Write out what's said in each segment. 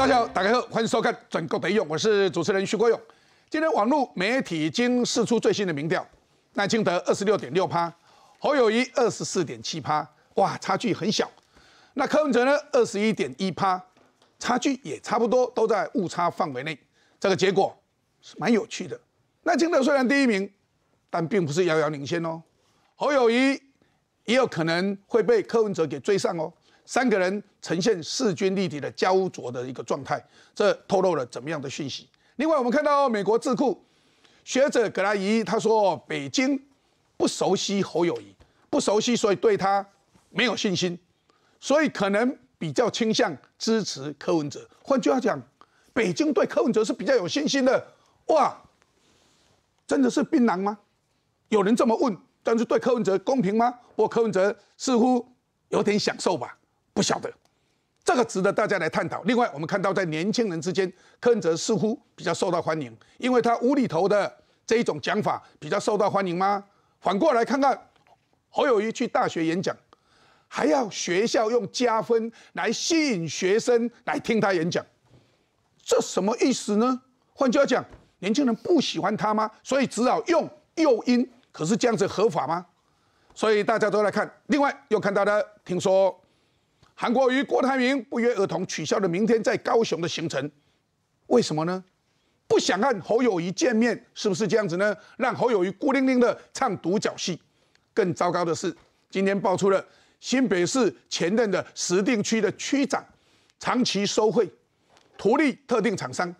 大家好，打开后欢迎收看《准告北用》，我是主持人徐国勇。今天网络媒体经释出最新的民调，那清德二十六点六趴，侯友谊二十四点七趴，哇，差距很小。那柯文哲呢，二十一点一趴，差距也差不多，都在误差范围内。这个结果是蛮有趣的。那清德虽然第一名，但并不是遥遥领先哦。侯友谊也有可能会被柯文哲给追上哦。三个人呈现势均力敌的焦灼的一个状态，这透露了怎么样的讯息？另外，我们看到美国智库学者格拉伊他说：“北京不熟悉侯友谊，不熟悉，所以对他没有信心，所以可能比较倾向支持柯文哲。换句话讲，北京对柯文哲是比较有信心的。”哇，真的是槟榔吗？有人这么问，但是对柯文哲公平吗？我柯文哲似乎有点享受吧。不晓得，这个值得大家来探讨。另外，我们看到在年轻人之间，柯恩哲似乎比较受到欢迎，因为他无厘头的这一种讲法比较受到欢迎吗？反过来看看，侯友谊去大学演讲，还要学校用加分来吸引学生来听他演讲，这什么意思呢？换句话讲，年轻人不喜欢他吗？所以只好用诱因。可是这样子合法吗？所以大家都来看。另外，又看到的，听说。韩国瑜、郭台铭不约而同取消了明天在高雄的行程，为什么呢？不想和侯友谊见面，是不是这样子呢？让侯友谊孤零零的唱独角戏。更糟糕的是，今天爆出了新北市前任的石定区的区长，长期收贿，图利特定厂商。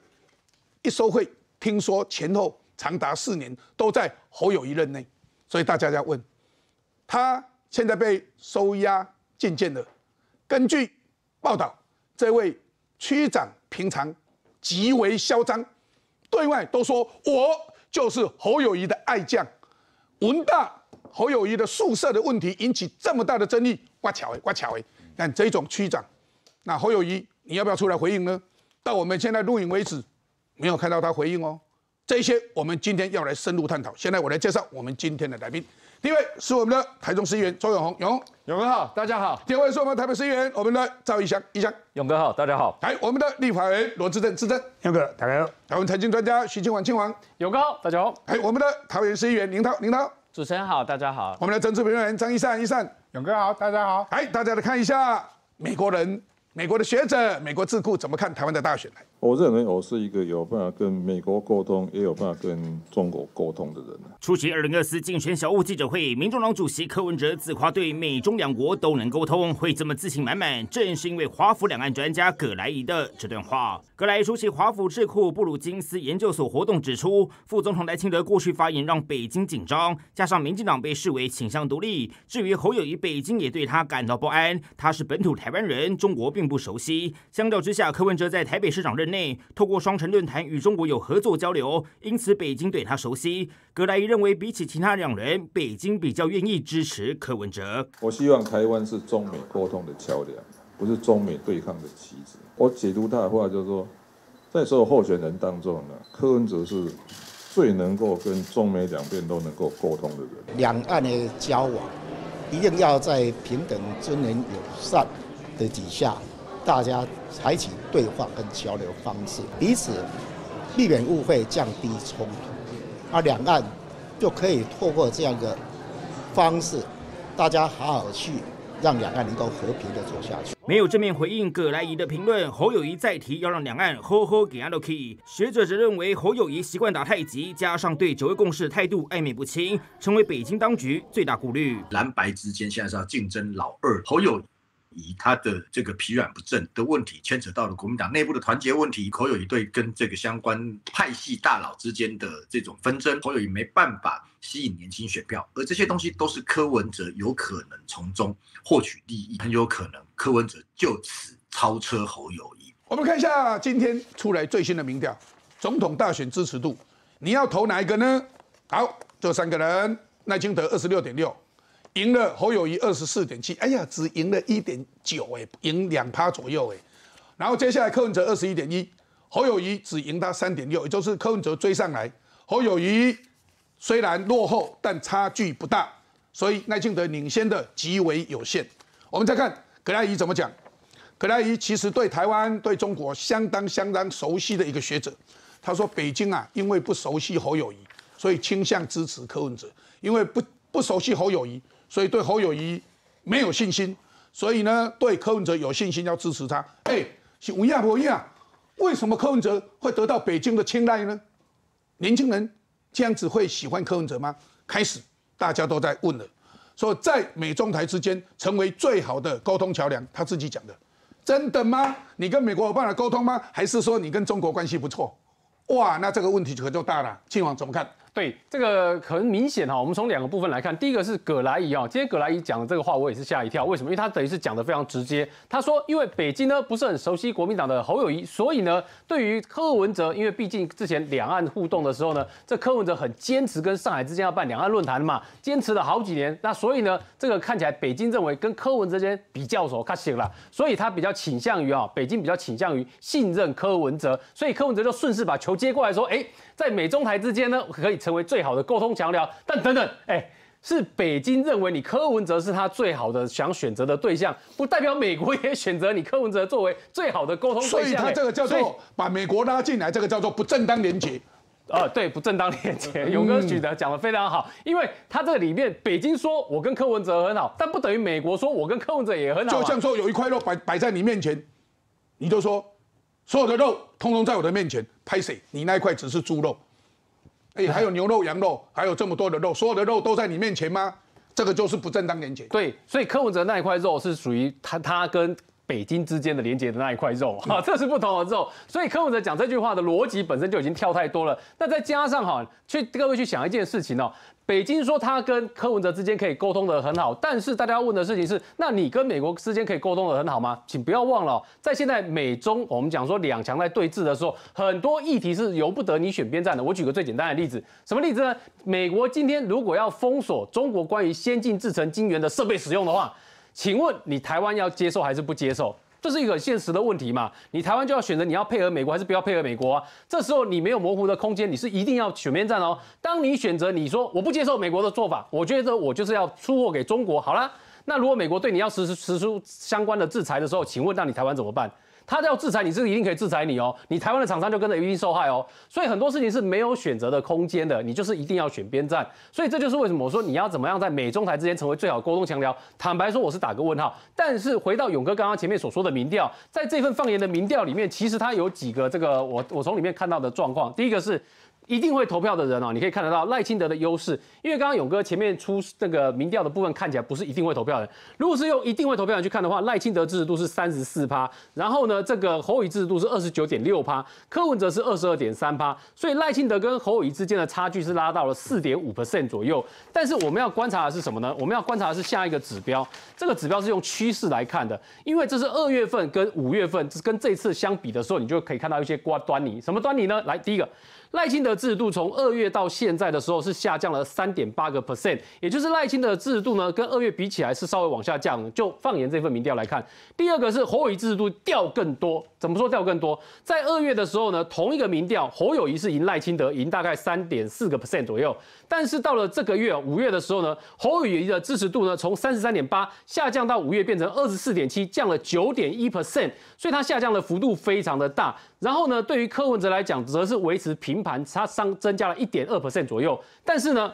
一收贿，听说前后长达四年都在侯友谊任内，所以大家要问，他现在被收押，渐渐的。根据报道，这位区长平常极为嚣张，对外都说我就是侯友谊的爱将。文大侯友谊的宿舍的问题引起这么大的争议，乖巧哎，乖巧哎，看这种区长，那侯友谊，你要不要出来回应呢？到我们现在录影为止，没有看到他回应哦。这些我们今天要来深入探讨。现在我来介绍我们今天的来宾。第一位是我们的台中市议员周永红，永永哥好，大家好。第二位是我们台北市议员我们的赵一翔，一翔，永哥好，大家好。来，我们的立法委罗志正，志正永哥，大家好。台湾财经专家徐庆煌，庆煌永哥，大家好。来，我们的桃园市议员林涛，林涛主持人好，大家好。我们的政治评论员张一善，一善，永哥好，大家好。来，大家来看一下美国人、美国的学者、美国智库怎么看台湾的大选来。我认为我是一个有办法跟美国沟通，也有办法跟中国沟通的人。出席二零二四竞选小屋记者会，民众党主席柯文哲自夸对美中两国都能沟通，会这么自信满满，正是因为华府两岸专家葛莱仪的这段话。葛莱出席华府智库布鲁金斯研究所活动，指出副总统赖清德过去发言让北京紧张，加上民进党被视为倾向独立，至于侯友谊，北京也对他感到不安。他是本土台湾人，中国并不熟悉。相较之下，柯文哲在台北市长任。内透过双城论坛与中国有合作交流，因此北京对他熟悉。格莱伊认为，比起其他两人，北京比较愿意支持柯文哲。我希望台湾是中美沟通的桥梁，不是中美对抗的棋子。我解读他的话就是说，在所有候选人当中呢，柯文哲是最能够跟中美两边都能够沟通的人。两岸的交往一定要在平等、尊严、友善的底下。大家采取对话跟交流方式，彼此避免误会，降低冲突，而两岸就可以透过这样的方式，大家好好去让两岸能够和平的走下去。没有正面回应葛莱仪的评论，侯友谊再提要让两岸呵呵给安乐基。学者则认为侯友谊习惯打太极，加上对九位共识态度暧昧不清，成为北京当局最大顾虑。蓝白之间现在是要竞争老二，侯友。以他的这个疲软不振的问题，牵扯到了国民党内部的团结问题。侯友谊对跟这个相关派系大佬之间的这种纷争，侯友谊没办法吸引年轻选票，而这些东西都是柯文哲有可能从中获取利益，很有可能柯文哲就此超车侯友谊。我们看一下今天出来最新的民调，总统大选支持度，你要投哪一个呢？好，这三个人，赖清德二十六点六。赢了侯友谊二十四点七，哎呀，只赢了一点九，哎，赢两趴左右，哎。然后接下来柯文哲二十一点一，侯友谊只赢他三点六，也就是柯文哲追上来。侯友谊虽然落后，但差距不大，所以赖清德领先的极为有限。我们再看葛莱仪怎么讲，葛莱仪其实对台湾、对中国相当相当熟悉的一个学者，他说北京啊，因为不熟悉侯友谊，所以倾向支持柯文哲，因为不不熟悉侯友谊。所以对侯友谊没有信心，所以呢对柯文哲有信心要支持他。哎，文亚博亚，为什么柯文哲会得到北京的青睐呢？年轻人这样子会喜欢柯文哲吗？开始大家都在问了，说在美中台之间成为最好的沟通桥梁，他自己讲的，真的吗？你跟美国有办法沟通吗？还是说你跟中国关系不错？哇，那这个问题可就大了。秦王怎么看？对这个很明显哈，我们从两个部分来看，第一个是葛莱仪啊，今天葛莱仪讲的这个话我也是吓一跳，为什么？因为他等于是讲的非常直接，他说因为北京呢不是很熟悉国民党的侯友谊，所以呢对于柯文哲，因为毕竟之前两岸互动的时候呢，这柯文哲很坚持跟上海之间要办两岸论坛嘛，坚持了好几年，那所以呢这个看起来北京认为跟柯文哲之间比较熟悉了，所以他比较倾向于啊，北京比较倾向于信任柯文哲，所以柯文哲就顺势把球接过来说，哎。在美中台之间呢，可以成为最好的沟通桥梁。但等等，哎，是北京认为你柯文哲是他最好的想选择的对象，不代表美国也选择你柯文哲作为最好的沟通对象。所以，他这个叫做把美国拉进来，这个叫做不正当连接。呃，对，不正当连接。勇哥举的讲的非常好，因为他这个里面，北京说我跟柯文哲很好，但不等于美国说我跟柯文哲也很好。就像说有一块肉摆摆在你面前，你就说。所有的肉通通在我的面前，拍谁？你那一块只是猪肉，哎，还有牛肉、羊肉，还有这么多的肉，所有的肉都在你面前吗？这个就是不正当廉洁。对，所以柯文哲那一块肉是属于他，他跟北京之间的连接的那一块肉，哈，这是不同的肉。所以柯文哲讲这句话的逻辑本身就已经跳太多了。那再加上哈，去各位去想一件事情哦。北京说他跟柯文哲之间可以沟通得很好，但是大家要问的事情是，那你跟美国之间可以沟通得很好吗？请不要忘了，在现在美中我们讲说两强在对峙的时候，很多议题是由不得你选边站的。我举个最简单的例子，什么例子呢？美国今天如果要封锁中国关于先进制程晶圆的设备使用的话，请问你台湾要接受还是不接受？这是一个很现实的问题嘛？你台湾就要选择你要配合美国还是不要配合美国啊？这时候你没有模糊的空间，你是一定要选边站哦。当你选择你说我不接受美国的做法，我觉得我就是要出货给中国。好啦。那如果美国对你要实施实施相关的制裁的时候，请问那你台湾怎么办？他要制裁你，是一定可以制裁你哦。你台湾的厂商就跟着一定受害哦。所以很多事情是没有选择的空间的，你就是一定要选边站。所以这就是为什么我说你要怎么样在美中台之间成为最好沟通桥梁。坦白说，我是打个问号。但是回到勇哥刚刚前面所说的民调，在这份放言的民调里面，其实他有几个这个我我从里面看到的状况。第一个是。一定会投票的人哦，你可以看得到赖清德的优势，因为刚刚勇哥前面出那个民调的部分，看起来不是一定会投票人。如果是用一定会投票人去看的话，赖清德支持度是三十四趴，然后呢，这个侯友支持度是二十九点六趴，柯文哲是二十二点三趴，所以赖清德跟侯友之间的差距是拉到了四点五 percent 左右。但是我们要观察的是什么呢？我们要观察的是下一个指标，这个指标是用趋势来看的，因为这是二月份跟五月份，跟这次相比的时候，你就可以看到一些瓜端倪。什么端倪呢？来，第一个，赖清德。制度从二月到现在的时候是下降了三点八个 percent，也就是赖清德的制度呢跟二月比起来是稍微往下降。就放眼这份民调来看，第二个是侯友谊制度掉更多，怎么说掉更多？在二月的时候呢，同一个民调，侯友谊是赢赖清德，赢大概三点四个 percent 左右。但是到了这个月五月的时候呢，侯友谊的支持度呢从三十三点八下降到五月变成二十四点七，降了九点一 percent，所以它下降的幅度非常的大。然后呢，对于柯文哲来讲，则是维持平盘差。上增加了一点二 percent 左右，但是呢，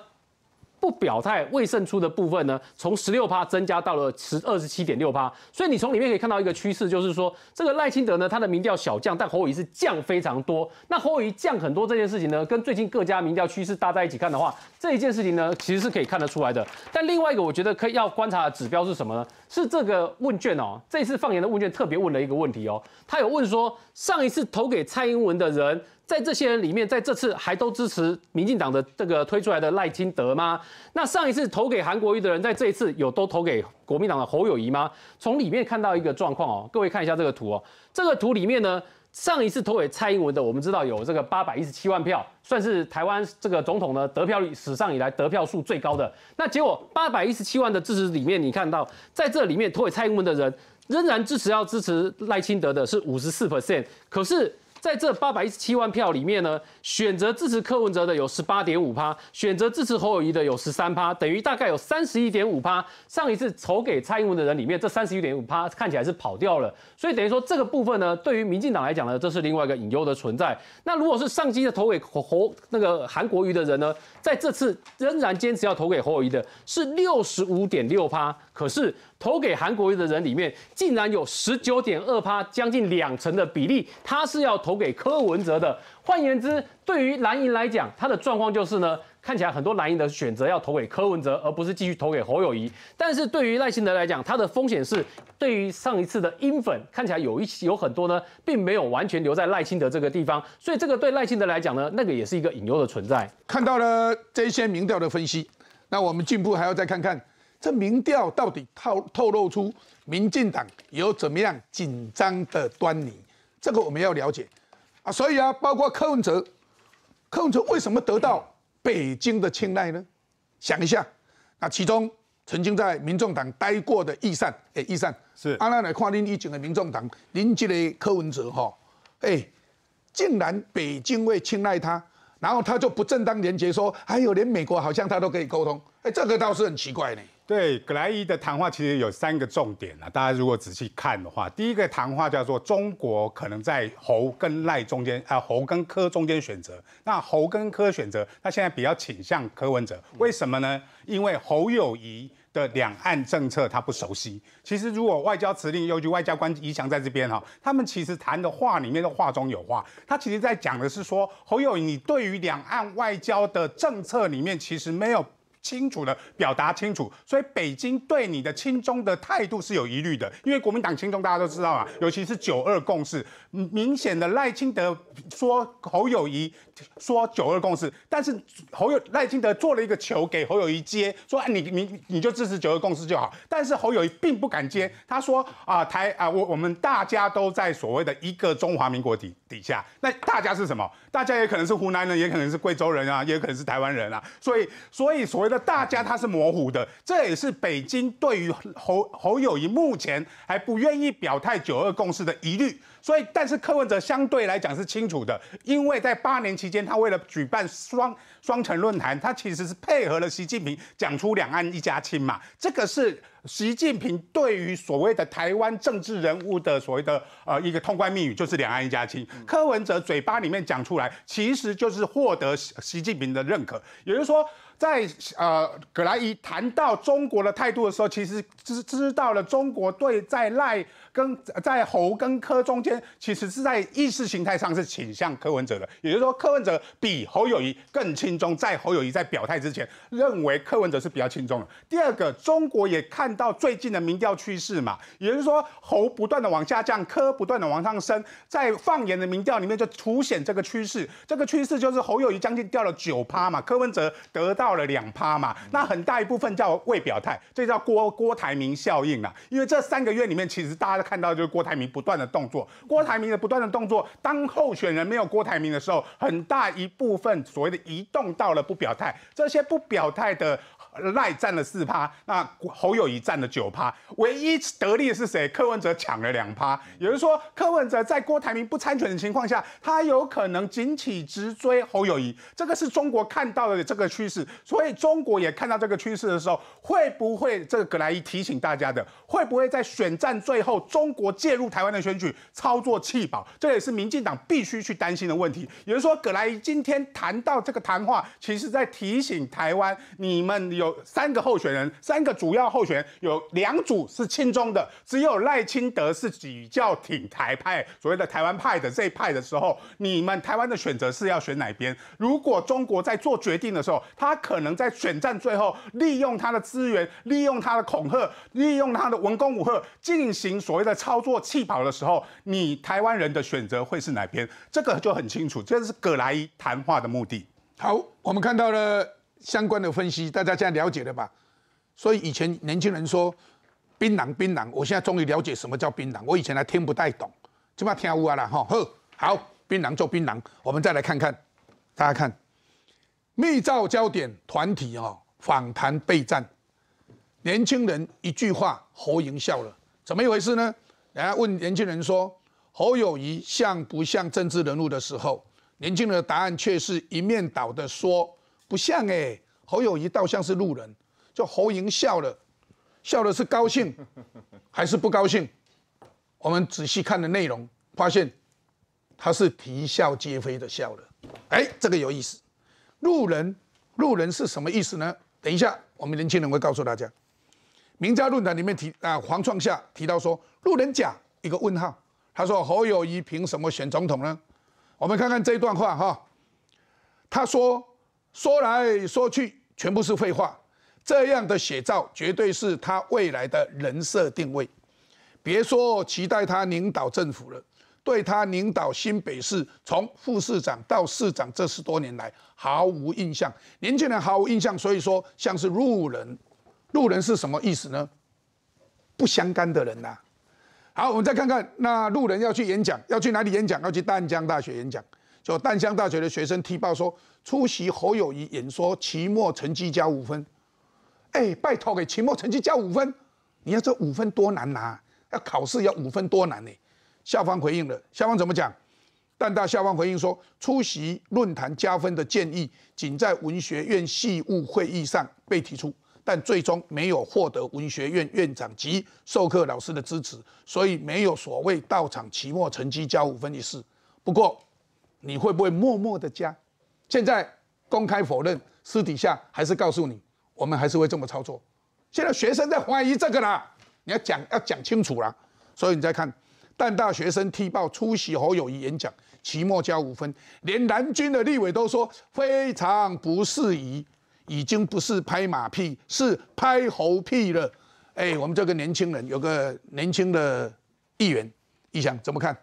不表态未胜出的部分呢，从十六趴增加到了十二十七点六趴，所以你从里面可以看到一个趋势，就是说这个赖清德呢，他的民调小降，但侯友是降非常多。那侯友降很多这件事情呢，跟最近各家民调趋势搭在一起看的话，这一件事情呢，其实是可以看得出来的。但另外一个我觉得可以要观察的指标是什么呢？是这个问卷哦，这次放言的问卷特别问了一个问题哦，他有问说上一次投给蔡英文的人。在这些人里面，在这次还都支持民进党的这个推出来的赖清德吗？那上一次投给韩国瑜的人，在这一次有都投给国民党的侯友谊吗？从里面看到一个状况哦，各位看一下这个图哦，这个图里面呢，上一次投给蔡英文的，我们知道有这个八百一十七万票，算是台湾这个总统的得票率史上以来得票数最高的。那结果八百一十七万的支持里面，你看到在这里面投给蔡英文的人，仍然支持要支持赖清德的是五十四 percent，可是。在这八百一十七万票里面呢，选择支持柯文哲的有十八点五趴，选择支持侯友谊的有十三趴，等于大概有三十一点五趴。上一次投给蔡英文的人里面，这三十一点五趴看起来是跑掉了，所以等于说这个部分呢，对于民进党来讲呢，这是另外一个隐忧的存在。那如果是上机的投给侯那个韩国瑜的人呢，在这次仍然坚持要投给侯友谊的是六十五点六趴，可是。投给韩国瑜的人里面，竟然有十九点二趴，将近两成的比例，他是要投给柯文哲的。换言之，对于蓝营来讲，他的状况就是呢，看起来很多蓝营的选择要投给柯文哲，而不是继续投给侯友谊。但是对于赖清德来讲，他的风险是，对于上一次的鹰粉，看起来有一有很多呢，并没有完全留在赖清德这个地方，所以这个对赖清德来讲呢，那个也是一个隐忧的存在。看到了这些民调的分析，那我们进步还要再看看。这民调到底透透露出民进党有怎么样紧张的端倪？这个我们要了解，啊，所以啊，包括柯文哲，柯文哲为什么得到北京的青睐呢？想一下，那其中曾经在民众党待过的易善，哎，易善是，阿拉来看您以前的民众党，您这个柯文哲哈，哎，竟然北京会青睐他，然后他就不正当连接说，还有连美国好像他都可以沟通，哎，这个倒是很奇怪呢。对，格莱伊的谈话其实有三个重点啊，大家如果仔细看的话，第一个谈话叫做中国可能在猴跟赖中间啊，猴跟柯中间选择。那猴跟柯选择，他现在比较倾向柯文哲，为什么呢？因为侯友谊的两岸政策他不熟悉。其实如果外交辞令，尤其外交官宜翔在这边哈，他们其实谈的话里面的话中有话，他其实在讲的是说侯友谊，你对于两岸外交的政策里面其实没有。清楚的表达清楚，所以北京对你的亲中的态度是有疑虑的，因为国民党亲中大家都知道啊，尤其是九二共识，明显的赖清德说侯友谊说九二共识，但是侯友赖清德做了一个球给侯友谊接，说你你你就支持九二共识就好，但是侯友谊并不敢接，他说啊台啊我我们大家都在所谓的一个中华民国底底下，那大家是什么？大家也可能是湖南人，也可能是贵州人啊，也可能是台湾人啊，所以所以所谓的。大家他是模糊的，这也是北京对于侯侯友谊目前还不愿意表态九二共识的疑虑。所以，但是柯文哲相对来讲是清楚的，因为在八年期间，他为了举办双双城论坛，他其实是配合了习近平讲出两岸一家亲嘛。这个是习近平对于所谓的台湾政治人物的所谓的呃一个通关密语，就是两岸一家亲。柯文哲嘴巴里面讲出来，其实就是获得习近平的认可，也就是说。在呃，格莱伊谈到中国的态度的时候，其实知知道了中国对在赖。跟在侯跟柯中间，其实是在意识形态上是倾向柯文哲的，也就是说柯文哲比侯友谊更轻松，在侯友谊在表态之前，认为柯文哲是比较轻松的。第二个，中国也看到最近的民调趋势嘛，也就是说侯不断的往下降，柯不断的往上升，在放眼的民调里面就凸显这个趋势，这个趋势就是侯友谊将近掉了九趴嘛，柯文哲得到了两趴嘛，那很大一部分叫未表态，这叫郭郭台铭效应啊，因为这三个月里面其实大家。看到就是郭台铭不断的动作，郭台铭的不断的动作。当候选人没有郭台铭的时候，很大一部分所谓的移动到了不表态，这些不表态的。赖占了四趴，那侯友谊占了九趴，唯一得利的是谁？柯文哲抢了两趴。也就是说，柯文哲在郭台铭不参选的情况下，他有可能紧起直追侯友谊。这个是中国看到的这个趋势，所以中国也看到这个趋势的时候，会不会这个葛莱伊提醒大家的？会不会在选战最后，中国介入台湾的选举操作弃保？这也是民进党必须去担心的问题。也就是说，葛莱伊今天谈到这个谈话，其实在提醒台湾，你们有。三个候选人，三个主要候选人，有两组是亲中的，只有赖清德是比较挺台派，所谓的台湾派的这一派的时候，你们台湾的选择是要选哪边？如果中国在做决定的时候，他可能在选战最后利用他的资源，利用他的恐吓，利用他的文攻武赫进行所谓的操作气跑的时候，你台湾人的选择会是哪边？这个就很清楚，这是葛莱伊谈话的目的。好，我们看到了。相关的分析，大家现在了解了吧？所以以前年轻人说“槟榔，槟榔”，我现在终于了解什么叫槟榔。我以前还听不太懂，起码听乌啊了哈呵。好，槟榔就槟榔。我们再来看看，大家看密造焦点团体哦，访谈备战。年轻人一句话，侯莹笑了，怎么一回事呢？人家问年轻人说：“侯友谊像不像政治人物”的时候，年轻人的答案却是一面倒的说。不像哎，侯友谊倒像是路人。就侯莹笑了，笑的是高兴 还是不高兴？我们仔细看的内容，发现他是啼笑皆非的笑了。哎，这个有意思。路人，路人是什么意思呢？等一下，我们年轻人会告诉大家。名家论坛里面提啊，黄创夏提到说，路人甲一个问号，他说侯友谊凭什么选总统呢？我们看看这段话哈，他说。说来说去，全部是废话。这样的写照，绝对是他未来的人设定位。别说期待他领导政府了，对他领导新北市，从副市长到市长，这十多年来毫无印象，年轻人毫无印象。所以说，像是路人，路人是什么意思呢？不相干的人呐。好，我们再看看，那路人要去演讲，要去哪里演讲？要去淡江大学演讲。就淡江大学的学生踢爆说，出席侯友谊演说，期末成绩加五分。哎，拜托给期末成绩加五分，你看这五分多难拿，要考试要五分多难呢。校方回应了，校方怎么讲？淡大校方回应说，出席论坛加分的建议，仅在文学院系务会议上被提出，但最终没有获得文学院院长及授课老师的支持，所以没有所谓到场期末成绩加五分一事。不过。你会不会默默的加？现在公开否认，私底下还是告诉你，我们还是会这么操作。现在学生在怀疑这个啦，你要讲要讲清楚啦。所以你再看，但大学生踢爆出席侯友谊演讲，期末加五分，连蓝军的立委都说非常不适宜，已经不是拍马屁，是拍猴屁了。哎，我们这个年轻人有个年轻的议员，你想怎么看？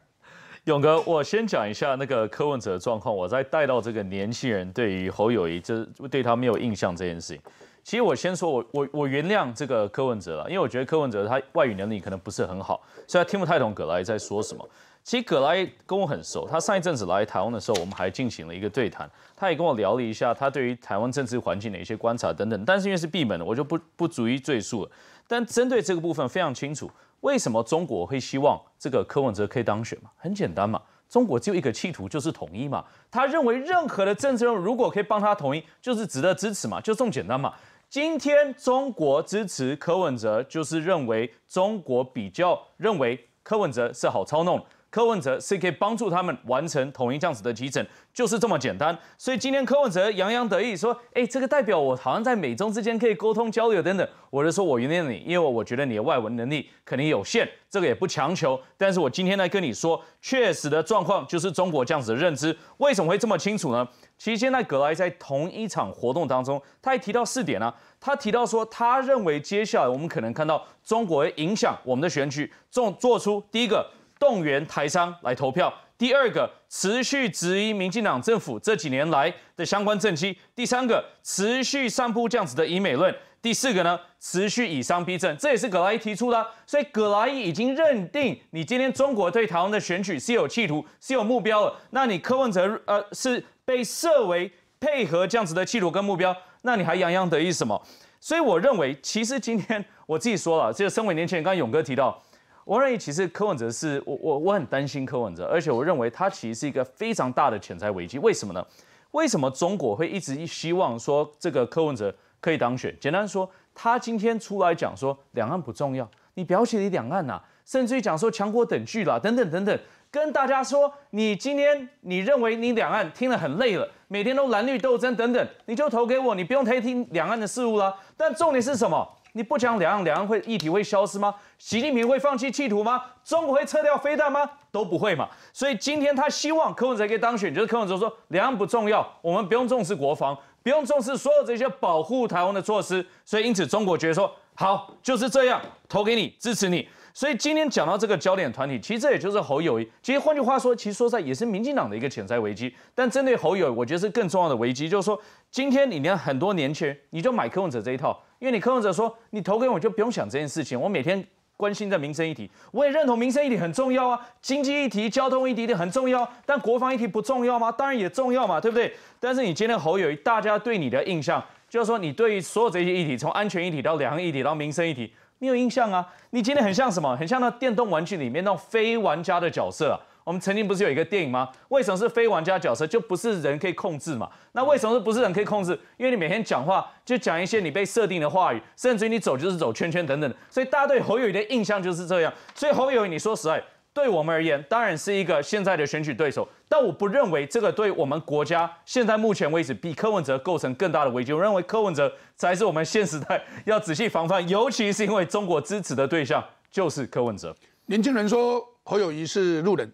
勇哥，我先讲一下那个柯文哲的状况，我再带到这个年轻人对于侯友谊，就是对他没有印象这件事情。其实我先说，我我我原谅这个柯文哲了，因为我觉得柯文哲他外语能力可能不是很好，所以听不太懂葛莱在说什么。其实葛莱跟我很熟，他上一阵子来台湾的时候，我们还进行了一个对谈，他也跟我聊了一下他对于台湾政治环境的一些观察等等。但是因为是闭门的，我就不不足以赘述了。但针对这个部分，非常清楚。为什么中国会希望这个柯文哲可以当选嘛？很简单嘛，中国只有一个企图，就是统一嘛。他认为任何的政治人物如果可以帮他统一，就是值得支持嘛，就这么简单嘛。今天中国支持柯文哲，就是认为中国比较认为柯文哲是好操弄。柯文哲是可以帮助他们完成统一这样子的急诊，就是这么简单。所以今天柯文哲洋洋得意说：“哎，这个代表我好像在美中之间可以沟通交流等等。”我就说，我原谅你，因为我觉得你的外文能力肯定有限，这个也不强求。但是我今天来跟你说，确实的状况就是中国这样子的认知为什么会这么清楚呢？其实现在格莱在同一场活动当中，他还提到四点呢。他提到说，他认为接下来我们可能看到中国影响我们的选举，做做出第一个。动员台商来投票。第二个，持续质疑民进党政府这几年来的相关政绩。第三个，持续散布这样子的以美论。第四个呢，持续以商逼政。这也是葛莱依提出了。所以葛莱依已经认定，你今天中国对台湾的选举是有企图、是有目标的。那你柯文哲呃是被设为配合这样子的企图跟目标，那你还洋洋得意什么？所以我认为，其实今天我自己说了，这个身为年轻人，刚才勇哥提到。我认为其实柯文哲是我我我很担心柯文哲，而且我认为他其实是一个非常大的潜在危机。为什么呢？为什么中国会一直希望说这个柯文哲可以当选？简单说，他今天出来讲说两岸不重要，你不要你两岸呐，甚至于讲说强国等距啦，等等等等，跟大家说你今天你认为你两岸听了很累了，每天都蓝绿斗争等等，你就投给我，你不用再听两岸的事物了。但重点是什么？你不讲两岸，两岸会一题会消失吗？习近平会放弃地图吗？中国会撤掉飞弹吗？都不会嘛。所以今天他希望柯文哲可以当选，就是柯文哲说两岸不重要，我们不用重视国防，不用重视所有这些保护台湾的措施。所以因此中国觉得说好就是这样，投给你支持你。所以今天讲到这个焦点团体，其实这也就是侯友谊。其实换句话说，其实说在也是民进党的一个潜在危机。但针对侯友谊，我觉得是更重要的危机，就是说今天你连很多年轻人，你就买科文者这一套，因为你科文者说你投给我就不用想这件事情。我每天关心在民生议题，我也认同民生议题很重要啊，经济议题、交通议题一很重要，但国防议题不重要吗？当然也重要嘛，对不对？但是你今天侯友谊，大家对你的印象就是说，你对于所有这些议题，从安全议题到两岸议题到民生议题。你有印象啊？你今天很像什么？很像那电动玩具里面那种非玩家的角色。啊。我们曾经不是有一个电影吗？为什么是非玩家角色？就不是人可以控制嘛？那为什么是不是人可以控制？因为你每天讲话就讲一些你被设定的话语，甚至于你走就是走圈圈等等。所以大家对侯友宜的印象就是这样。所以侯友宜，你说实在，对我们而言，当然是一个现在的选举对手，但我不认为这个对我们国家现在目前为止比柯文哲构成更大的危机。我认为柯文哲才是我们现时代 要仔细防范，尤其是因为中国支持的对象就是柯文哲。年轻人说侯友谊是路人，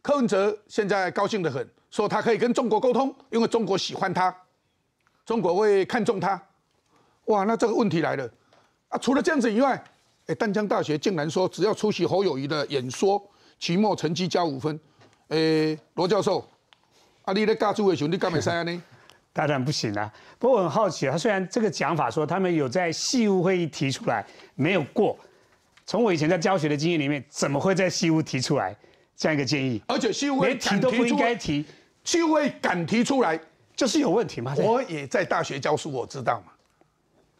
柯文哲现在高兴得很，说他可以跟中国沟通，因为中国喜欢他，中国会看中他。哇，那这个问题来了啊！除了这样子以外。淡江大学竟然说，只要出席侯友谊的演说，期末成绩加五分。诶，罗教授，啊，你咧教务会决你敢没得啊？呢？当然不行啦！不过我很好奇，他虽然这个讲法说他们有在系务会议提出来，没有过。从我以前在教学的经验里面，怎么会在系务提出来这样一个建议？而且系务会连提都不应该提，系务会敢提出来，这是有问题吗？我也在大学教书，我知道嘛。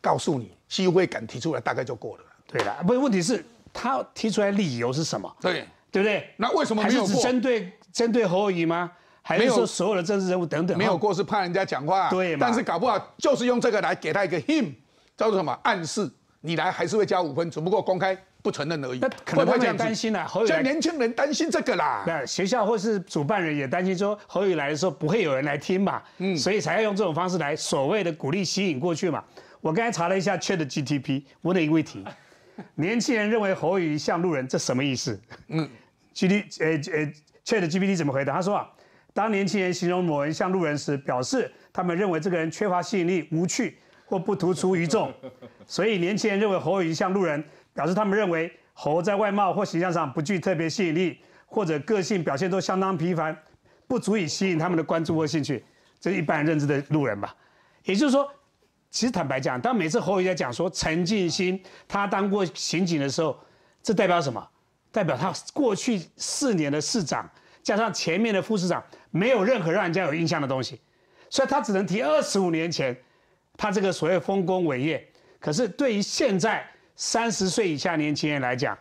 告诉你，系务会敢提出来，大概就过了。对了，不是问题是他提出来理由是什么？对，对不对？那为什么没有过？还是只针对针对侯友谊吗？还是说所有的政治人物等等没有过是怕人家讲话？对，但是搞不好就是用这个来给他一个 h i m 叫做什么暗示？你来还是会加五分，只不过公开不承认而已。那可能会这样担心侯像年轻人担心这个啦。那学校或是主办人也担心，说侯宇来的时候不会有人来听嘛？嗯，所以才要用这种方式来所谓的鼓励吸引过去嘛。我刚才查了一下，缺的 GDP 我哪一位提？年轻人认为猴鱼像路人，这什么意思？嗯，G D 呃呃 c h a t G P T 怎么回答？他说啊，当年轻人形容某人像路人时，表示他们认为这个人缺乏吸引力、无趣或不突出于众。所以年轻人认为猴鱼像路人，表示他们认为猴在外貌或形象上不具特别吸引力，或者个性表现都相当平凡，不足以吸引他们的关注或兴趣。这是一般人认知的路人吧？也就是说。其实坦白讲，当每次侯友在讲说陈进兴他当过刑警的时候，这代表什么？代表他过去四年的市长加上前面的副市长，没有任何让人家有印象的东西，所以他只能提二十五年前他这个所谓丰功伟业。可是对于现在三十岁以下年轻人来讲，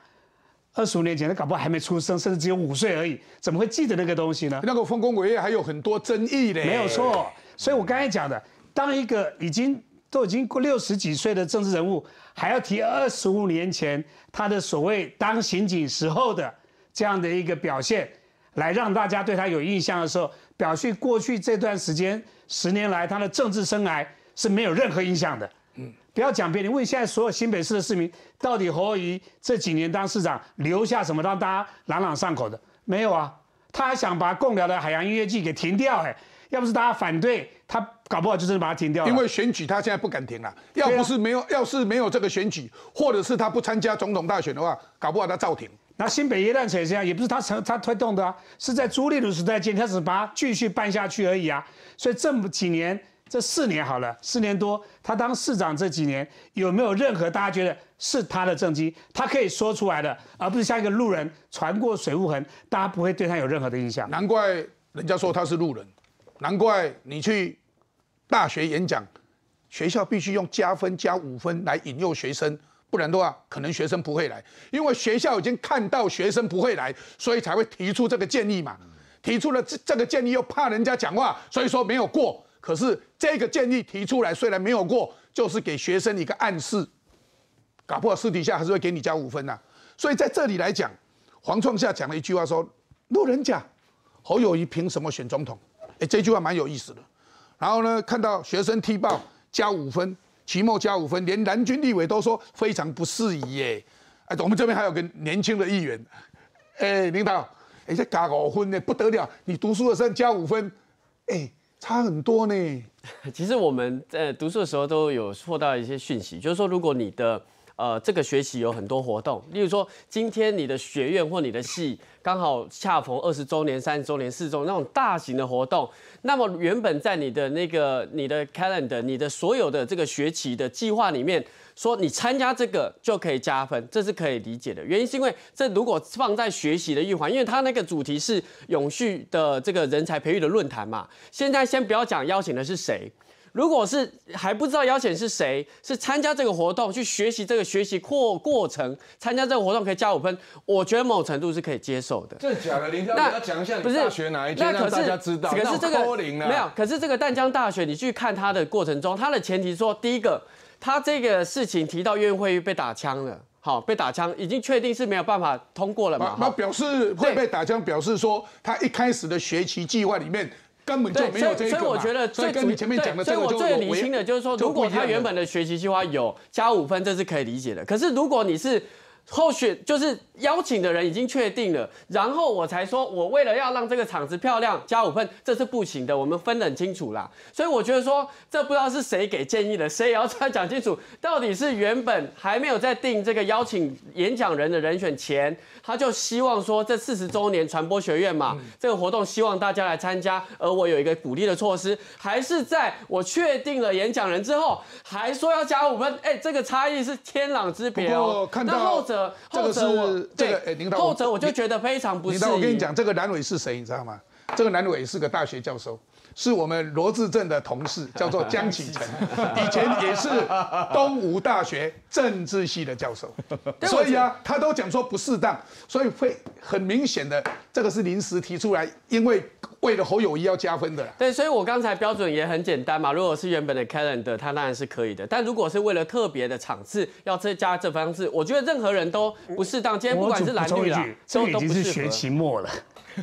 二十五年前他搞不好还没出生，甚至只有五岁而已，怎么会记得那个东西呢？那个丰功伟业还有很多争议的，没有错。所以我刚才讲的，当一个已经都已经过六十几岁的政治人物，还要提二十五年前他的所谓当刑警时候的这样的一个表现，来让大家对他有印象的时候，表示过去这段时间十年来他的政治生涯是没有任何印象的。嗯，不要讲别人，问现在所有新北市的市民，到底侯友这几年当市长留下什么让大家朗朗上口的？没有啊，他还想把共寮的海洋音乐季给停掉，哎，要不是大家反对他。搞不好就是把他停掉，因为选举他现在不敢停了。要不是没有，要是没有这个选举，或者是他不参加总统大选的话，搞不好他照停。那新北耶店城是这样，也不是他成他推动的啊，是在朱立伦时代建，开始把它继续办下去而已啊。所以这么几年，这四年好了，四年多，他当市长这几年有没有任何大家觉得是他的政绩，他可以说出来的，而不是像一个路人，船过水无痕，大家不会对他有任何的印象。难怪人家说他是路人，难怪你去。大学演讲，学校必须用加分加五分来引诱学生，不然的话，可能学生不会来。因为学校已经看到学生不会来，所以才会提出这个建议嘛。提出了这这个建议，又怕人家讲话，所以说没有过。可是这个建议提出来，虽然没有过，就是给学生一个暗示，搞不好私底下还是会给你加五分呢。所以在这里来讲，黄创夏讲了一句话说：“路人甲，侯友谊凭什么选总统？”哎，这句话蛮有意思的。然后呢，看到学生踢爆加五分，期末加五分，连蓝军立委都说非常不适宜耶。哎，我们这边还有个年轻的议员，哎，领导，哎，这搞五分呢，不得了，你读书的时候加五分，哎，差很多呢。其实我们在读书的时候都有获到一些讯息，就是说如果你的呃，这个学期有很多活动，例如说今天你的学院或你的系刚好恰逢二十周年、三十周年、四周那种大型的活动，那么原本在你的那个、你的 calendar、你的所有的这个学期的计划里面，说你参加这个就可以加分，这是可以理解的。原因是因为这如果放在学习的一环，因为它那个主题是永续的这个人才培育的论坛嘛。现在先不要讲邀请的是谁。如果是还不知道邀请是谁，是参加这个活动去学习这个学习过过程，参加这个活动可以加五分，我觉得某程度是可以接受的。这假的？林彪比较强项，不是学哪一？那可是大家知道，可是这个没有。可是这个淡江大学，你去看他的过程中，他的前提说，第一个，他这个事情提到院会被打枪了，好，被打枪已经确定是没有办法通过了嘛？那表示会被打枪，表示说他一开始的学习计划里面。根本就没有这个，所以我觉得最跟你前面讲的这个就最理性的，就是说，如果他原本的学习计划有加五分，这是可以理解的。可是如果你是。候选就是邀请的人已经确定了，然后我才说，我为了要让这个场子漂亮加五分，这是不行的，我们分得很清楚啦。所以我觉得说，这不知道是谁给建议的，谁也要讲清楚，到底是原本还没有在定这个邀请演讲人的人选前，他就希望说这四十周年传播学院嘛，这个活动希望大家来参加，而我有一个鼓励的措施，还是在我确定了演讲人之后，还说要加五分，哎，这个差异是天壤之别哦。看到，后者。这个是这个诶，领导。后者我就觉得非常不适我跟你讲，这个南伟是谁，你知道吗？这个南伟是个大学教授，是我们罗志镇的同事，叫做江启成，以前也是东吴大学政治系的教授，所以啊，他都讲说不适当，所以会。很明显的，这个是临时提出来，因为为了侯友谊要加分的。对，所以我刚才标准也很简单嘛，如果是原本的 calendar，它当然是可以的。但如果是为了特别的场次要再加这方式，我觉得任何人都不适当。今天不管是蓝绿了，蓝已经是学期末了，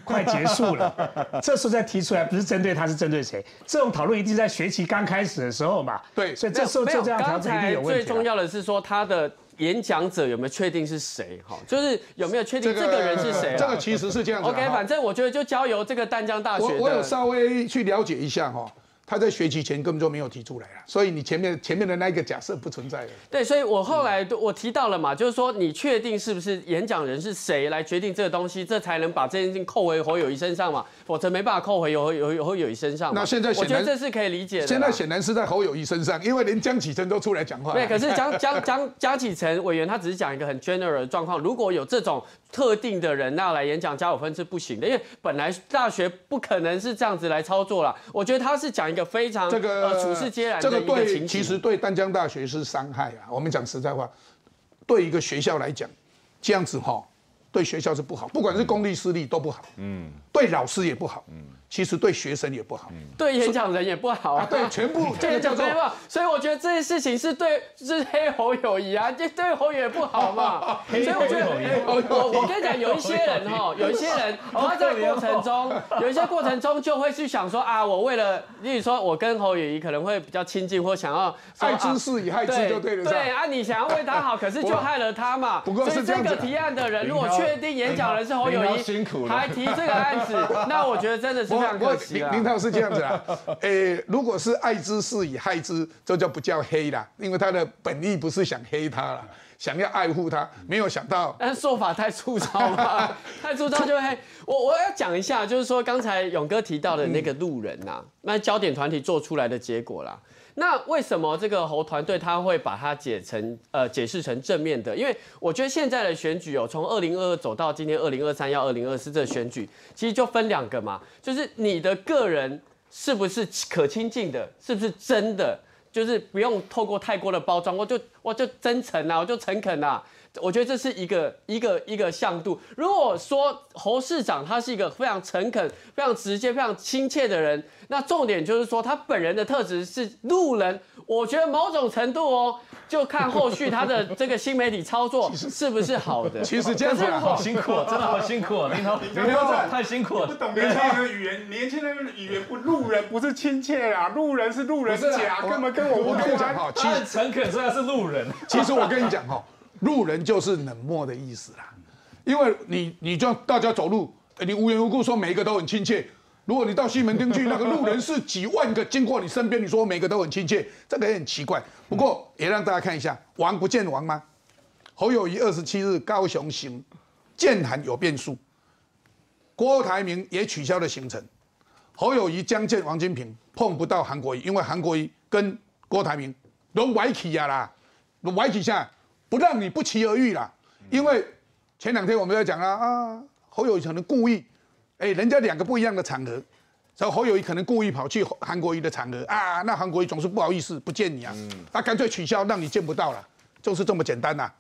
快结束了，这时候再提出来，不是针对他，是针对谁？这种讨论一定在学期刚开始的时候嘛。对，所以这时候就这样。刚才最重要的是说他的。演讲者有没有确定是谁？哈，就是有没有确定这个人是谁？这个其实是这样。OK，反正我觉得就交由这个丹江大学。我我有稍微去了解一下哈。他在学习前根本就没有提出来了，所以你前面前面的那一个假设不存在。对，所以我后来我提到了嘛，就是说你确定是不是演讲人是谁来决定这个东西，这才能把这件事情扣回侯友谊身上嘛，否则没办法扣回侯侯侯友谊身上。那现在我觉得这是可以理解的。现在显然是在侯友谊身上，因为连江启臣都出来讲话。对，可是江江江江启臣委员他只是讲一个很 general 的状况，如果有这种。特定的人那来演讲加五分是不行的，因为本来大学不可能是这样子来操作了。我觉得他是讲一个非常个处世接然这个对，其实对丹江大学是伤害啊。我们讲实在话，对一个学校来讲，这样子哈，对学校是不好，不管是公立私立都不好。嗯，对老师也不好。嗯。其实对学生也不好，对演讲人也不好啊。对，全部人也不好，所以我觉得这件事情是对是黑猴友谊啊，这对侯友谊不好嘛。所以我觉得我我跟你讲，有一些人哈，有一些人他在过程中有一些过程中就会去想说啊，我为了，例如说我跟侯友谊可能会比较亲近，或想要害之是以害之就对了。对啊，你想要为他好，可是就害了他嘛。不过这个提案的人如果确定演讲人是侯友谊，还提这个案子，那我觉得真的是。林林涛是这样子啦，诶，如果是爱之是以害之，这就不叫黑啦，因为他的本意不是想黑他了。想要爱护他，没有想到，但说法太粗糙了，太粗糙就会。我我要讲一下，就是说刚才勇哥提到的那个路人呐，那焦点团体做出来的结果啦。那为什么这个猴团队他会把它解成呃解释成正面的？因为我觉得现在的选举哦，从二零二二走到今天二零二三要二零二四这选举，其实就分两个嘛，就是你的个人是不是可亲近的，是不是真的。就是不用透过太多的包装，我就我就真诚呐，我就诚恳呐。我觉得这是一个一个一个向度。如果说侯市长他是一个非常诚恳、非常直接、非常亲切的人，那重点就是说他本人的特质是路人。我觉得某种程度哦，就看后续他的这个新媒体操作 是不是好的。其实这样子好辛苦，真的好辛苦，领导领导太辛苦了。不懂年轻人语言，年轻人的语言不路人，不是亲切啊，路人是路人甲，干嘛跟我我跟你讲，很诚恳，虽然是路人。其实我跟你讲哈。路人就是冷漠的意思啦，因为你，你就大家走路，你无缘无故说每一个都很亲切。如果你到西门町去，那个路人是几万个经过你身边，你说每个都很亲切，这个也很奇怪。不过也让大家看一下，王不见王吗？侯友谊二十七日高雄行，健谈有变数，郭台铭也取消了行程。侯友谊将见王金平，碰不到韩国瑜，因为韩国瑜跟郭台铭都歪起呀啦，歪起下。不让你不期而遇啦，因为前两天我们在讲啊啊，侯友宜可能故意，哎，人家两个不一样的场合，所以侯友宜可能故意跑去韩国瑜的场合啊，那韩国瑜总是不好意思不见你啊，他干脆取消让你见不到了，就是这么简单呐。